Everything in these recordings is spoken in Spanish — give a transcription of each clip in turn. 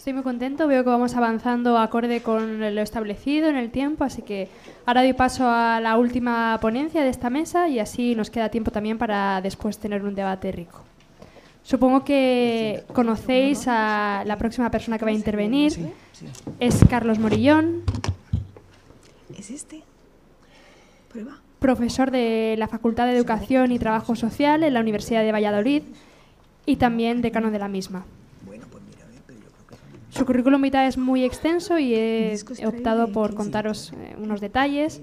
Estoy muy contento, veo que vamos avanzando acorde con lo establecido en el tiempo, así que ahora doy paso a la última ponencia de esta mesa y así nos queda tiempo también para después tener un debate rico. Supongo que conocéis a la próxima persona que va a intervenir. Es Carlos Morillón. ¿Es este? Profesor de la Facultad de Educación y Trabajo Social en la Universidad de Valladolid y también decano de la misma. Su currículum vitae es muy extenso y he optado por contaros eh, unos detalles.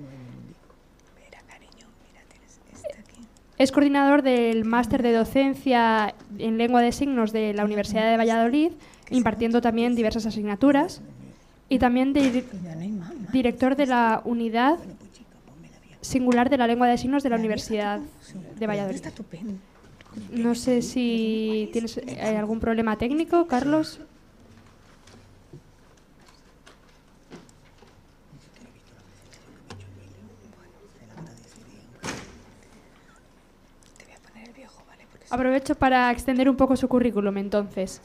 Este eh, es coordinador del máster de docencia en lengua de signos de la Universidad de Valladolid, impartiendo también diversas asignaturas, y también director de la pues unidad pues singular de la lengua de signos de la Universidad de Valladolid. No sé si tienes eh, algún problema técnico, Carlos. Aprovecho para extender un poco su currículum entonces.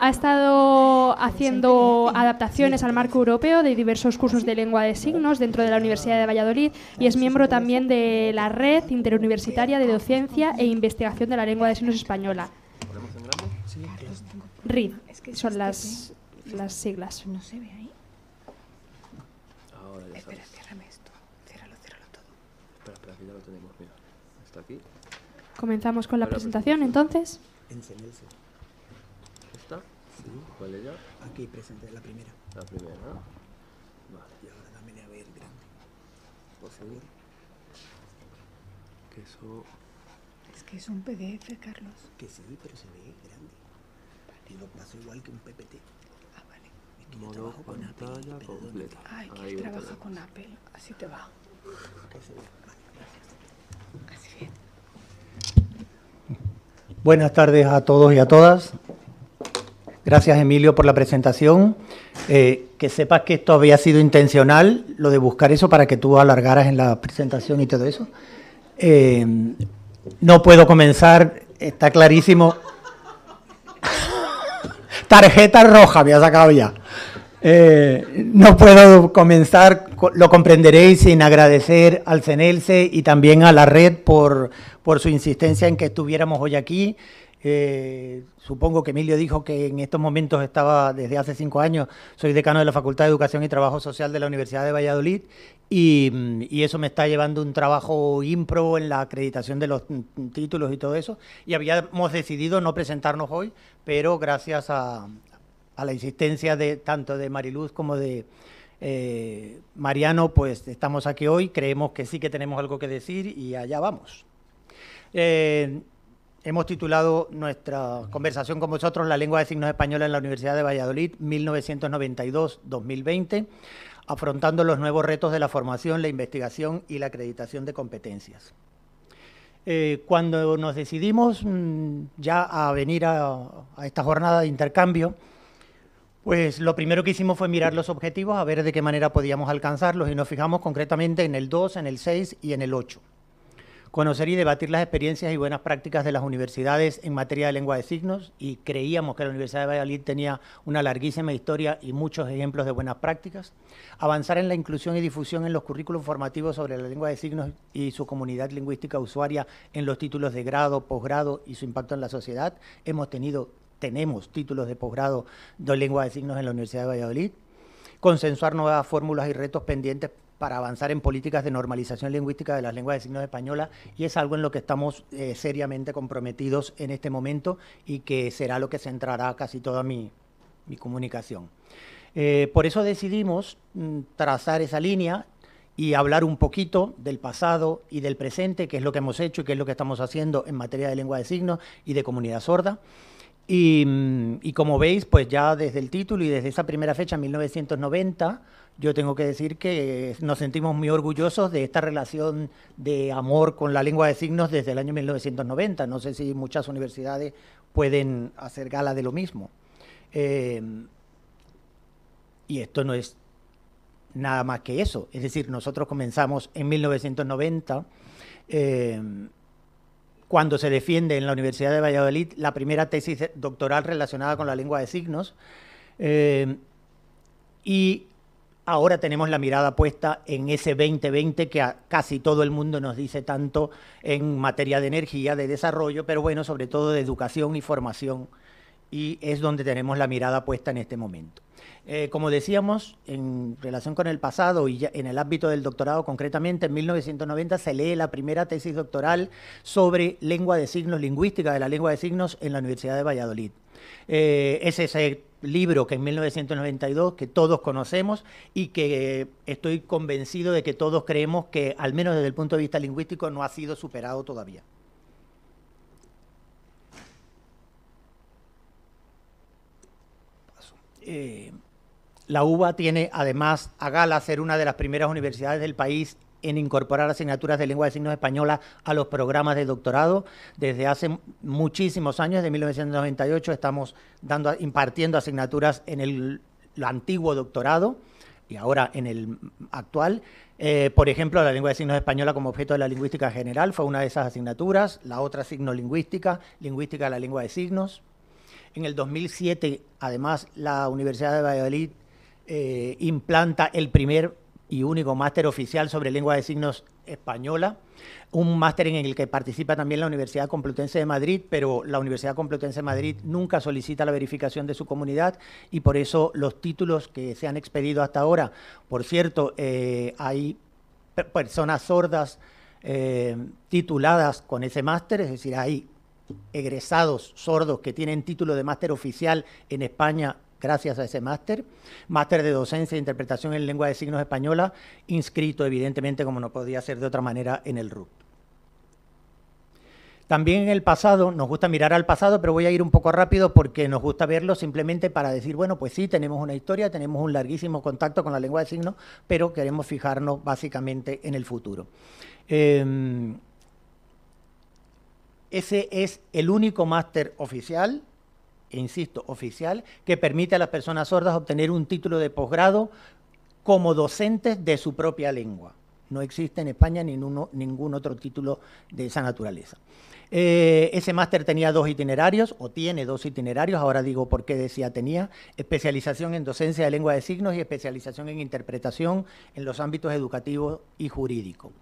Ha estado haciendo adaptaciones al marco europeo de diversos cursos de lengua de signos dentro de la Universidad de Valladolid y es miembro también de la Red Interuniversitaria de Docencia e Investigación de la Lengua de Signos Española. RID son este las, las siglas. No se ve ahí. Comenzamos con la, presentación, entonces. Enseñarse. ¿Esta? Sí. ¿Cuál era? Aquí presente, la primera. La primera. Vale. Y ahora también a ver grande. Por favor. Que eso. Es que es un PDF, Carlos. Que sí, pero se ve grande. Vale. Y lo paso igual que un PPT. Ah, vale. Es que yo trabajo con Apple. Completa. Ay, que él trabaja con Apple. Así te va. Que se ve. Buenas tardes a todos y a todas. Gracias, Emilio, por la presentación. Eh, que sepas que esto había sido intencional, lo de buscar eso para que tú alargaras en la presentación y todo eso. Eh, no puedo comenzar, está clarísimo. Tarjeta roja me ha sacado ya. Eh, no puedo comenzar, lo comprenderéis, sin agradecer al CENELCE y también a la red por, su insistencia en que estuviéramos hoy aquí. Eh, supongo que Emilio dijo que en estos momentos estaba desde hace cinco años, soy decano de la Facultad de Educación y Trabajo Social de la Universidad de Valladolid y, mm, y eso me está llevando un trabajo impro en la acreditación de los mm, títulos y todo eso. Y habíamos decidido no presentarnos hoy, pero gracias a, a la insistencia de tanto de Mariluz como de eh, Mariano, pues estamos aquí hoy, creemos que sí que tenemos algo que decir y allá vamos. Eh, hemos titulado nuestra conversación con vosotros La lengua de signos española en la Universidad de Valladolid 1992-2020, afrontando los nuevos retos de la formación, la investigación y la acreditación de competencias. Eh, cuando nos decidimos mm, ya a venir a esta jornada de intercambio, pues lo primero que hicimos fue mirar los objetivos, a ver de qué manera podíamos alcanzarlos y nos fijamos concretamente en el 2, en el 6 y en el 8. Conocer y debatir las experiencias y buenas prácticas de las universidades en materia de lengua de signos y creíamos que la Universidad de Valladolid tenía una larguísima historia y muchos ejemplos de buenas prácticas. Avanzar en la inclusión y difusión en los currículos formativos sobre la lengua de signos y su comunidad lingüística usuaria en los títulos de grado, posgrado y su impacto en la sociedad. Hemos tenido tenemos títulos de posgrado de lengua de signos en la Universidad de Valladolid, consensuar nuevas fórmulas y retos pendientes para avanzar en políticas de normalización lingüística de las lenguas de signos españolas y es algo en lo que estamos eh, seriamente comprometidos en este momento y que será lo que centrará casi toda mi, mi comunicación. Eh, por eso decidimos mm, trazar esa línea y hablar un poquito del pasado y del presente, qué es lo que hemos hecho y qué es lo que estamos haciendo en materia de lengua de signos y de comunidad sorda. Mm, y, como veis, pues ya desde el título y desde esa primera fecha, 1990, yo tengo que decir que nos sentimos muy orgullosos de esta relación de amor con la lengua de signos desde el año 1990. No sé si muchas universidades pueden hacer gala de lo mismo. Eh, y esto no es nada más que eso. Es decir, nosotros comenzamos en 1990 cuando se defiende en la Universidad de Valladolid la primera tesis doctoral relacionada con la lengua de signos. Eh, y ahora tenemos la mirada puesta en ese 2020 que casi todo el mundo nos dice tanto en materia de energía, de desarrollo, pero bueno, sobre todo de educación y formación y es donde tenemos la mirada puesta en este momento. Eh, como decíamos, en relación con el pasado y en el ámbito del doctorado concretamente, en 1990 se lee la primera tesis doctoral sobre lengua de signos, lingüística de la lengua de signos en la Universidad de Valladolid. Ese eh, es ese libro que en 1992 que todos conocemos y que estoy convencido de que todos creemos que, al menos desde el punto de vista lingüístico, no ha sido superado todavía. Eh, la UBA tiene además a gala ser una de las primeras universidades del país en incorporar asignaturas de lengua de signos española a los programas de doctorado. Desde hace muchísimos años, de 1998, estamos dando, impartiendo asignaturas en el, antiguo doctorado y ahora en el actual. Eh, por ejemplo, la lengua de signos española como objeto de la lingüística general fue una de esas asignaturas, la otra signolingüística, lingüística de la lengua de signos. En el 2007, además, la Universidad de Valladolid eh, implanta el primer y único máster oficial sobre lengua de signos española, un máster en el que participa también la Universidad Complutense de Madrid, pero la Universidad Complutense de Madrid nunca solicita la verificación de su comunidad y por eso los títulos que se han expedido hasta ahora, por cierto, eh, hay personas sordas eh, tituladas con ese máster, es decir, hay egresados sordos que tienen título de máster oficial en España gracias a ese máster, máster de docencia e interpretación en lengua de signos española, inscrito evidentemente como no podía ser de otra manera en el RUT. También en el pasado, nos gusta mirar al pasado, pero voy a ir un poco rápido porque nos gusta verlo simplemente para decir, bueno, pues sí, tenemos una historia, tenemos un larguísimo contacto con la lengua de signos, pero queremos fijarnos básicamente en el futuro. Em, ese es el único máster oficial, insisto, oficial, que permite a las personas sordas obtener un título de posgrado como docentes de su propia lengua. No existe en España ningún otro título de esa naturaleza. Eh, ese máster tenía dos itinerarios, o tiene dos itinerarios, ahora digo por qué decía tenía, especialización en docencia de lengua de signos y especialización en interpretación en los ámbitos educativos y jurídico.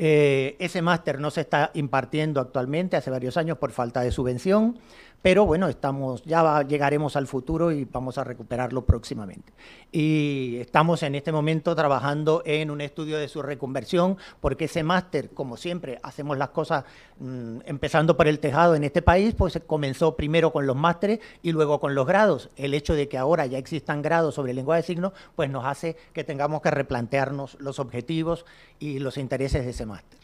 Eh, ese máster no se está impartiendo actualmente, hace varios años por falta de subvención, pero bueno, estamos, ya llegaremos al futuro y vamos a recuperarlo próximamente. Y estamos en este momento trabajando en un estudio de su reconversión, porque ese máster, como siempre, hacemos las cosas mm, empezando por el tejado en este país, pues comenzó primero con los másteres y luego con los grados. El hecho de que ahora ya existan grados sobre lengua de signos, pues nos hace que tengamos que replantearnos los objetivos y los intereses de ese máster.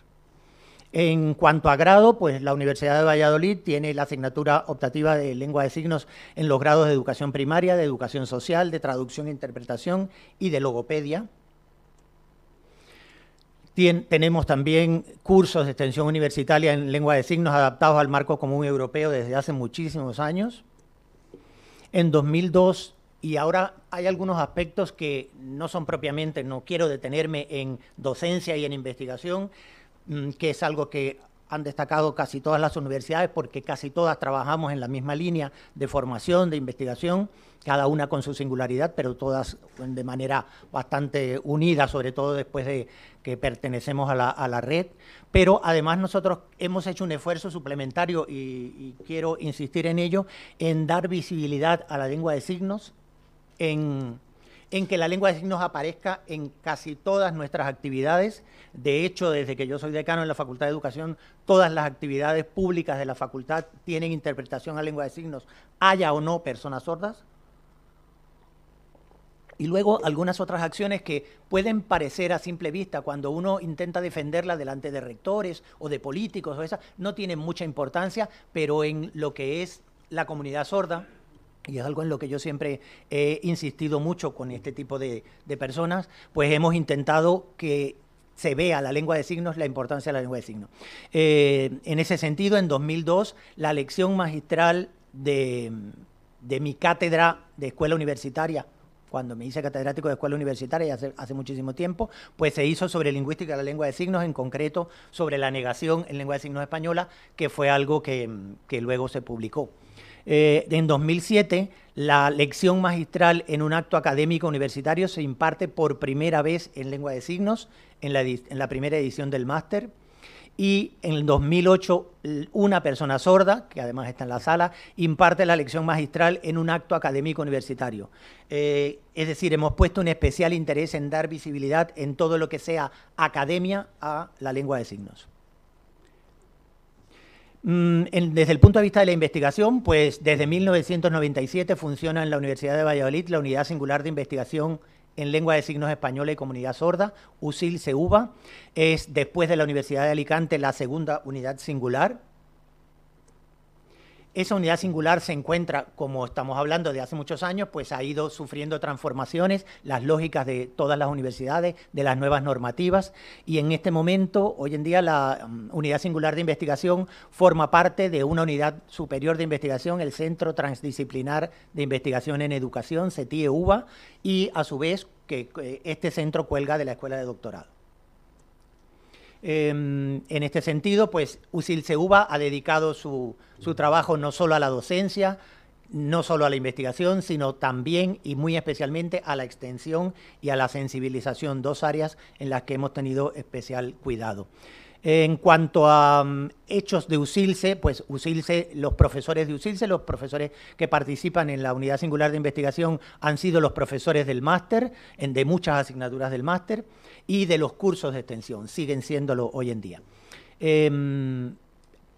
En cuanto a grado, pues la Universidad de Valladolid tiene la asignatura optativa de lengua de signos en los grados de educación primaria, de educación social, de traducción e interpretación y de logopedia. tenemos también cursos de extensión universitaria en lengua de signos adaptados al marco común europeo desde hace muchísimos años. En 2002 y ahora hay algunos aspectos que no son propiamente, no quiero detenerme en docencia y en investigación, mm, que es algo que han destacado casi todas las universidades porque casi todas trabajamos en la misma línea de formación, de investigación, cada una con su singularidad, pero todas de manera bastante unida, sobre todo después de que pertenecemos a la, red. Pero además nosotros hemos hecho un esfuerzo suplementario y quiero insistir en ello, en dar visibilidad a la lengua de signos en, que la lengua de signos aparezca en casi todas nuestras actividades. De hecho, desde que yo soy decano en la Facultad de Educación, todas las actividades públicas de la facultad tienen interpretación a lengua de signos, haya o no personas sordas. Y luego algunas otras acciones que pueden parecer a simple vista cuando uno intenta defenderla delante de rectores o de políticos o esas, no tienen mucha importancia, pero en lo que es la comunidad sorda, y es algo en lo que yo siempre he insistido mucho con este tipo de, personas, pues hemos intentado que se vea la lengua de signos, la importancia de la lengua de signos. Eh, en ese sentido, en 2002, la lección magistral de, mi cátedra de escuela universitaria, cuando me hice catedrático de escuela universitaria hace, muchísimo tiempo, pues se hizo sobre lingüística de la lengua de signos, en concreto sobre la negación en lengua de signos española, que fue algo que luego se publicó. Eh, en 2007, la lección magistral en un acto académico universitario se imparte por primera vez en lengua de signos, en la, primera edición del máster. Y en 2008, una persona sorda, que además está en la sala, imparte la lección magistral en un acto académico universitario. Eh, es decir, hemos puesto un especial interés en dar visibilidad en todo lo que sea academia a la lengua de signos. Mm, desde el punto de vista de la investigación, pues desde 1997 funciona en la Universidad de Valladolid la Unidad Singular de Investigación en Lengua de Signos Española y Comunidad Sorda, USIL-CEUVA. Es después de la Universidad de Alicante la segunda unidad singular esa unidad singular se encuentra, como estamos hablando de hace muchos años, pues ha ido sufriendo transformaciones, las lógicas de todas las universidades, de las nuevas normativas, y en este momento, hoy en día, la mm, unidad singular de investigación forma parte de una unidad superior de investigación, el Centro Transdisciplinar de Investigación en Educación, CETIE-UBA, y a su vez que este centro cuelga de la Escuela de Doctorado. Em, en este sentido, pues Usil Seuba ha dedicado su, su trabajo no solo a la docencia, no solo a la investigación, sino también y muy especialmente a la extensión y a la sensibilización, dos áreas en las que hemos tenido especial cuidado. En cuanto a mm, hechos de USILCE, pues USILSE, los profesores de USILCE, los profesores que participan en la unidad singular de investigación han sido los profesores del máster, de muchas asignaturas del máster y de los cursos de extensión, siguen siéndolo hoy en día. Em,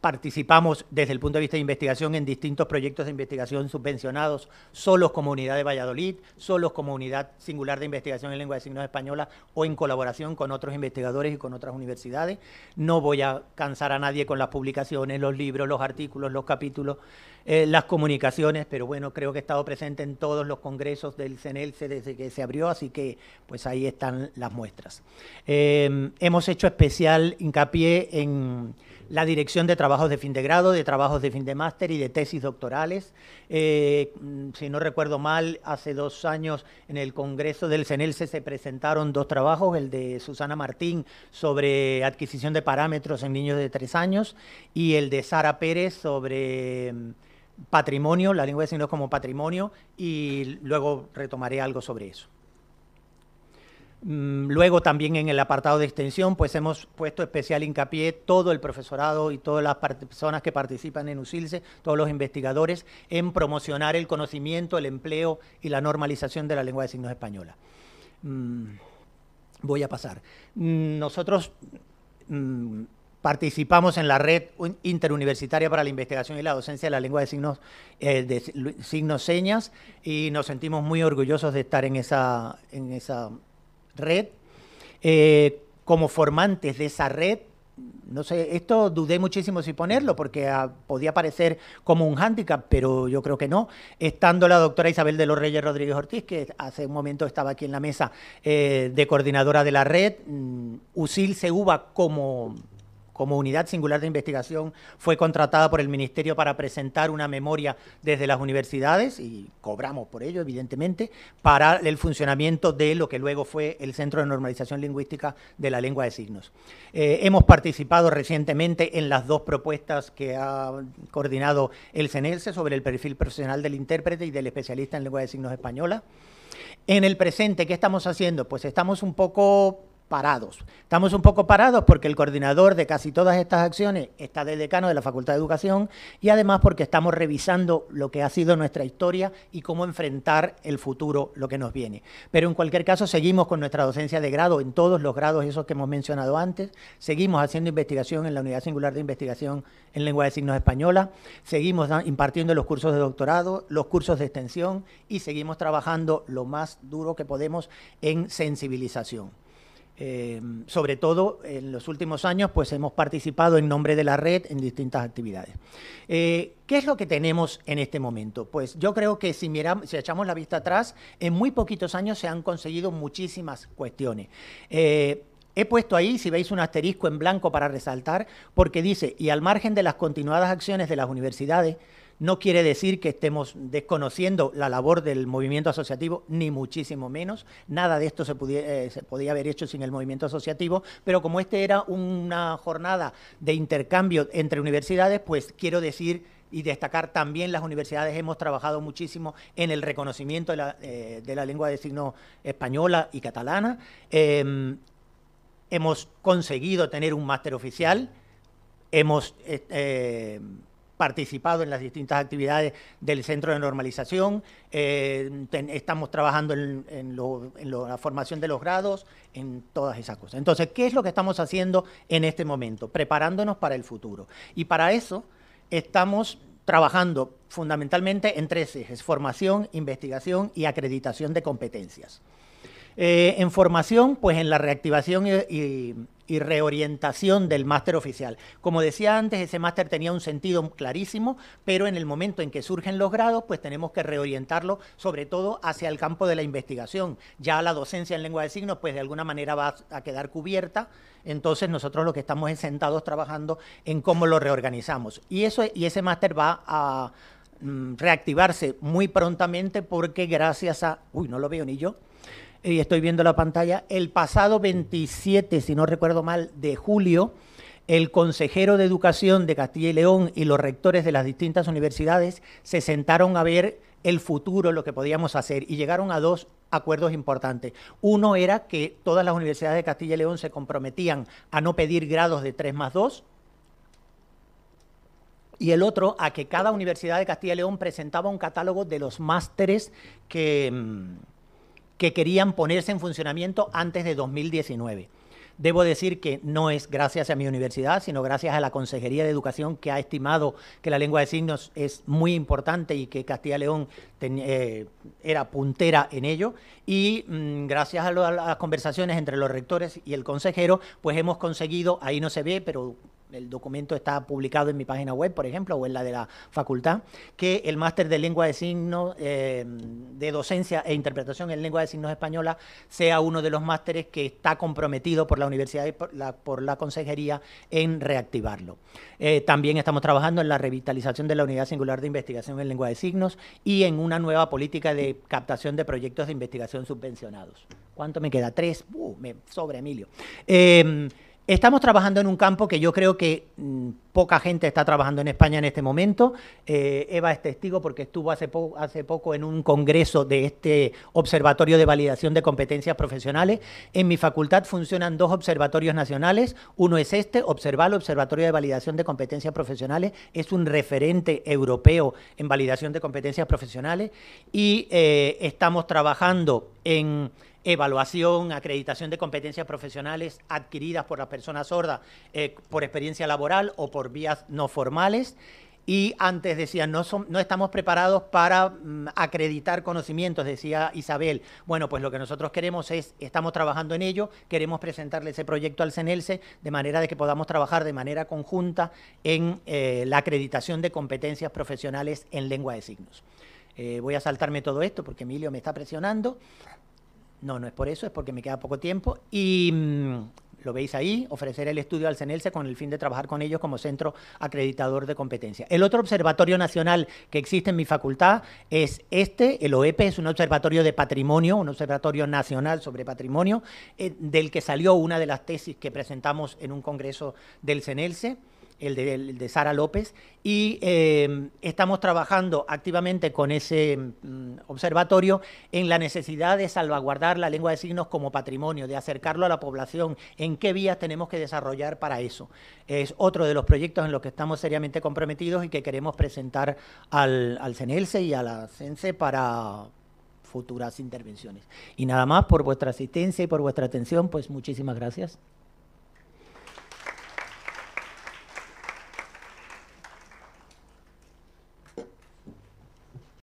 participamos desde el punto de vista de investigación en distintos proyectos de investigación subvencionados, solos como unidad de Valladolid, solos como unidad singular de investigación en lengua de signos española o en colaboración con otros investigadores y con otras universidades. No voy a cansar a nadie con las publicaciones, los libros, los artículos, los capítulos, eh, las comunicaciones, pero bueno, creo que he estado presente en todos los congresos del CENELCE desde que se abrió, así que pues ahí están las muestras. Eh, hemos hecho especial hincapié en la dirección de trabajos de fin de grado, de trabajos de fin de máster y de tesis doctorales. Eh, si no recuerdo mal, hace dos años en el Congreso del CENELCE se presentaron dos trabajos, el de Susana Martín sobre adquisición de parámetros en niños de tres años y el de Sara Pérez sobre mm, patrimonio, la lengua de signos como patrimonio, y luego retomaré algo sobre eso. Mm, luego también en el apartado de extensión, pues hemos puesto especial hincapié todo el profesorado y todas las personas que participan en USILSE, todos los investigadores, en promocionar el conocimiento, el empleo y la normalización de la lengua de signos española. Mm, voy a pasar. Mm, nosotros participamos en la red interuniversitaria para la investigación y la docencia de la lengua de signos, eh, de signos señas y nos sentimos muy orgullosos de estar en esa, en esa red, eh, como formantes de esa red. No sé, esto dudé muchísimo si ponerlo porque ah, podía parecer como un hándicap, pero yo creo que no. Estando la doctora Isabel de los Reyes Rodríguez Ortiz, que hace un momento estaba aquí en la mesa eh, de coordinadora de la red, mm, USIL se uva como como unidad singular de investigación, fue contratada por el Ministerio para presentar una memoria desde las universidades, y cobramos por ello, evidentemente, para el funcionamiento de lo que luego fue el Centro de Normalización Lingüística de la Lengua de Signos. Eh, hemos participado recientemente en las dos propuestas que ha coordinado el CENELSE sobre el perfil profesional del intérprete y del especialista en lengua de signos española. En el presente, ¿qué estamos haciendo? Pues estamos un poco parados. Estamos un poco parados porque el coordinador de casi todas estas acciones está de decano de la Facultad de Educación y además porque estamos revisando lo que ha sido nuestra historia y cómo enfrentar el futuro, lo que nos viene. Pero en cualquier caso seguimos con nuestra docencia de grado en todos los grados esos que hemos mencionado antes, seguimos haciendo investigación en la Unidad Singular de Investigación en Lengua de Signos Española, seguimos impartiendo los cursos de doctorado, los cursos de extensión y seguimos trabajando lo más duro que podemos en sensibilización. Eh, sobre todo en los últimos años, pues hemos participado en nombre de la red en distintas actividades. Eh, ¿Qué es lo que tenemos en este momento? Pues yo creo que si, si echamos la vista atrás, en muy poquitos años se han conseguido muchísimas cuestiones. Eh, he puesto ahí, si veis, un asterisco en blanco para resaltar, porque dice, y al margen de las continuadas acciones de las universidades, no quiere decir que estemos desconociendo la labor del movimiento asociativo, ni muchísimo menos. Nada de esto eh, se, podía haber hecho sin el movimiento asociativo, pero como este era una jornada de intercambio entre universidades, pues quiero decir y destacar también las universidades. Hemos trabajado muchísimo en el reconocimiento de la, eh, lengua de signo española y catalana. Em, hemos conseguido tener un máster oficial. Hemos eh, participado en las distintas actividades del Centro de Normalización. Eh, estamos trabajando en, la formación de los grados, en todas esas cosas. Entonces, ¿qué es lo que estamos haciendo en este momento? Preparándonos para el futuro. Y para eso estamos trabajando fundamentalmente en tres ejes, formación, investigación y acreditación de competencias. Eh, en formación, pues en la reactivación y y reorientación del máster oficial. Como decía antes, ese máster tenía un sentido clarísimo, pero en el momento en que surgen los grados, pues tenemos que reorientarlo sobre todo hacia el campo de la investigación. Ya la docencia en lengua de signos, pues de alguna manera va a quedar cubierta, entonces nosotros lo que estamos es sentados trabajando en cómo lo reorganizamos. Y, eso, y ese máster va a mm, reactivarse muy prontamente porque gracias a, uy, no lo veo ni yo, y estoy viendo la pantalla, el pasado 27, si no recuerdo mal, de julio, el consejero de Educación de Castilla y León y los rectores de las distintas universidades se sentaron a ver el futuro, lo que podíamos hacer, y llegaron a dos acuerdos importantes. Uno era que todas las universidades de Castilla y León se comprometían a no pedir grados de 3 más 2, y el otro a que cada universidad de Castilla y León presentaba un catálogo de los másteres que mm, que querían ponerse en funcionamiento antes de 2019. Debo decir que no es gracias a mi universidad, sino gracias a la Consejería de Educación que ha estimado que la lengua de signos es muy importante y que Castilla y León eh, era puntera en ello. Y mm, gracias a las conversaciones entre los rectores y el consejero, pues hemos conseguido, ahí no se ve, pero el documento está publicado en mi página web, por ejemplo, o en la de la facultad, que el máster de lengua de signos, eh, de docencia e interpretación en lengua de signos española, sea uno de los másteres que está comprometido por la universidad y por la, consejería en reactivarlo. Eh, también estamos trabajando en la revitalización de la unidad singular de investigación en lengua de signos y en una nueva política de captación de proyectos de investigación subvencionados. ¿Cuánto me queda? Tres. Uh, me sobra, Emilio. Em, Estamos trabajando en un campo que yo creo que mm, poca gente está trabajando en España en este momento. Eh, Eva es testigo porque estuvo hace, poco en un congreso de este Observatorio de Validación de Competencias Profesionales. En mi facultad funcionan dos observatorios nacionales. Uno es este, Observal, Observatorio de Validación de Competencias Profesionales. Es un referente europeo en validación de competencias profesionales. Y eh, estamos trabajando en evaluación, acreditación de competencias profesionales adquiridas por las personas sordas eh, por experiencia laboral o por vías no formales. Y antes decía, no, no estamos preparados para mm, acreditar conocimientos, decía Isabel. Bueno, pues lo que nosotros queremos es, estamos trabajando en ello, queremos presentarle ese proyecto al CENELSE de manera de que podamos trabajar de manera conjunta en eh, la acreditación de competencias profesionales en lengua de signos. Eh, voy a saltarme todo esto porque Emilio me está presionando. No, no es por eso, es porque me queda poco tiempo. Y mm, lo veis ahí, ofrecer el estudio al CENELSE con el fin de trabajar con ellos como centro acreditador de competencia. El otro observatorio nacional que existe en mi facultad es este, el OEP, e, es un observatorio de patrimonio, un observatorio nacional sobre patrimonio, eh, del que salió una de las tesis que presentamos en un congreso del CENELSE el de, Sara López, y em, estamos trabajando activamente con ese em, observatorio en la necesidad de salvaguardar la lengua de signos como patrimonio, de acercarlo a la población, en qué vías tenemos que desarrollar para eso. Es otro de los proyectos en los que estamos seriamente comprometidos y que queremos presentar al, al CENELSE y a la CENSE para futuras intervenciones. Y nada más por vuestra asistencia y por vuestra atención, pues muchísimas gracias.